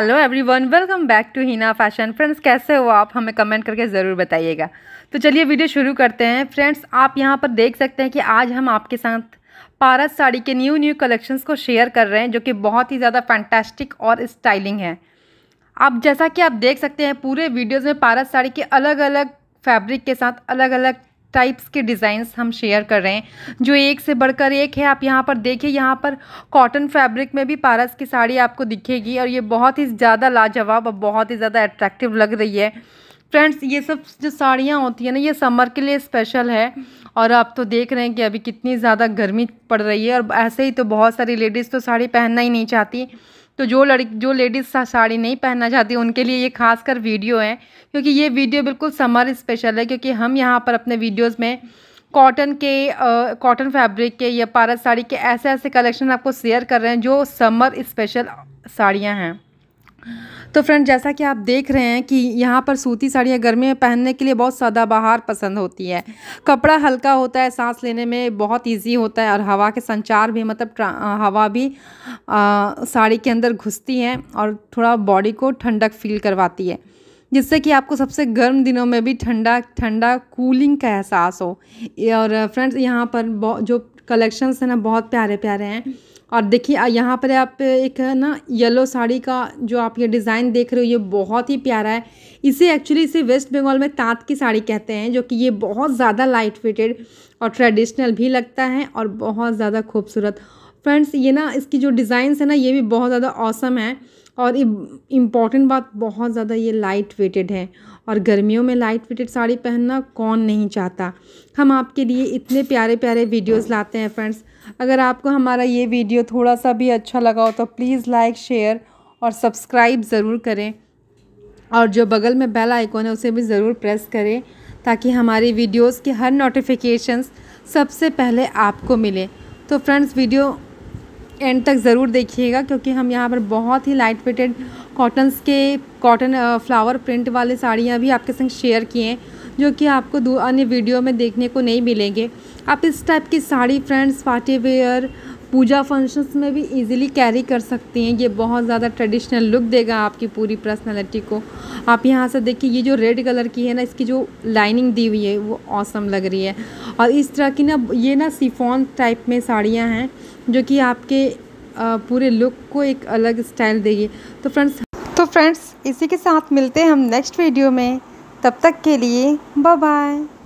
hello everyone welcome back to Hina fashion friends कैसे हो आप हमें कमेंट करके ज़रूर बताइएगा तो चलिए वीडियो शुरू करते हैं फ्रेंड्स आप यहाँ पर देख सकते हैं कि आज हम आपके साथ पारस साड़ी के न्यू न्यू कलेक्शंस को शेयर कर रहे हैं जो कि बहुत ही ज़्यादा फैंटास्टिक और स्टाइलिंग है आप जैसा कि आप देख सकते हैं पूरे वीडियोज़ में पारस साड़ी के अलग अलग फैब्रिक के साथ अलग अलग टाइप्स के डिज़ाइंस हम शेयर कर रहे हैं जो एक से बढ़कर एक है आप यहाँ पर देखिए यहाँ पर कॉटन फैब्रिक में भी पारस की साड़ी आपको दिखेगी और ये बहुत ही ज़्यादा लाजवाब और बहुत ही ज़्यादा अट्रैक्टिव लग रही है फ्रेंड्स ये सब जो साड़ियाँ होती हैं ना ये समर के लिए स्पेशल है और आप तो देख रहे हैं कि अभी कितनी ज़्यादा गर्मी पड़ रही है और ऐसे ही तो बहुत सारी लेडीज़ तो साड़ी पहनना ही नहीं चाहती तो जो लड़ जो लेडीज़ साड़ी नहीं पहनना चाहती उनके लिए ये खासकर वीडियो है क्योंकि ये वीडियो बिल्कुल समर स्पेशल है क्योंकि हम यहाँ पर अपने वीडियोज़ में कॉटन के कॉटन फैब्रिक के या पारस साड़ी के ऐसे ऐसे कलेक्शन आपको शेयर कर रहे हैं जो समर स्पेशल साड़ियाँ हैं तो फ्रेंड जैसा कि आप देख रहे हैं कि यहाँ पर सूती साड़ियाँ गर्मी में पहनने के लिए बहुत सदाबहार पसंद होती है कपड़ा हल्का होता है सांस लेने में बहुत इजी होता है और हवा के संचार भी मतलब हवा भी साड़ी के अंदर घुसती है और थोड़ा बॉडी को ठंडक फील करवाती है जिससे कि आपको सबसे गर्म दिनों में भी ठंडा ठंडा कूलिंग का एहसास हो और फ्रेंड्स यहाँ पर जो कलेक्शंस हैं ना बहुत प्यारे प्यारे हैं और देखिए यहाँ पर आप एक है ना येलो साड़ी का जो आप ये डिज़ाइन देख रहे हो ये बहुत ही प्यारा है इसे एक्चुअली इसे वेस्ट बंगाल में तांत की साड़ी कहते हैं जो कि ये बहुत ज़्यादा लाइट वेटेड और ट्रेडिशनल भी लगता है और बहुत ज़्यादा खूबसूरत फ्रेंड्स ये ना इसकी जो डिज़ाइंस है ना ये भी बहुत ज़्यादा औसम है और इम्पॉर्टेंट बात बहुत ज़्यादा ये लाइट वेटेड है और गर्मियों में लाइट फिटेड साड़ी पहनना कौन नहीं चाहता हम आपके लिए इतने प्यारे प्यारे वीडियोस लाते हैं फ्रेंड्स अगर आपको हमारा ये वीडियो थोड़ा सा भी अच्छा लगा हो तो प्लीज़ लाइक शेयर और सब्सक्राइब ज़रूर करें और जो बगल में बेल आइकॉन है उसे भी ज़रूर प्रेस करें ताकि हमारी वीडियोज़ के हर नोटिफिकेशन सबसे पहले आपको मिले तो फ्रेंड्स वीडियो एंड तक ज़रूर देखिएगा क्योंकि हम यहाँ पर बहुत ही लाइट वेटेड कॉटन्स के कॉटन फ्लावर प्रिंट वाले साड़ियाँ भी आपके संग शेयर किए हैं जो कि आपको अन्य वीडियो में देखने को नहीं मिलेंगे आप इस टाइप की sari friends party wear puja functions में भी इजीली कैरी कर सकती हैं ये बहुत ज़्यादा ट्रेडिशनल लुक देगा आपकी पूरी पर्सनालिटी को आप यहाँ से देखिए ये जो रेड कलर की है ना इसकी जो लाइनिंग दी हुई है वो औसम लग रही है और इस तरह की ना ये ना सिफॉन टाइप में साड़ियाँ हैं जो कि आपके पूरे लुक को एक अलग स्टाइल देगी तो फ्रेंड्स तो फ्रेंड्स इसी के साथ मिलते हैं हम नेक्स्ट वीडियो में तब तक के लिए बाय बाय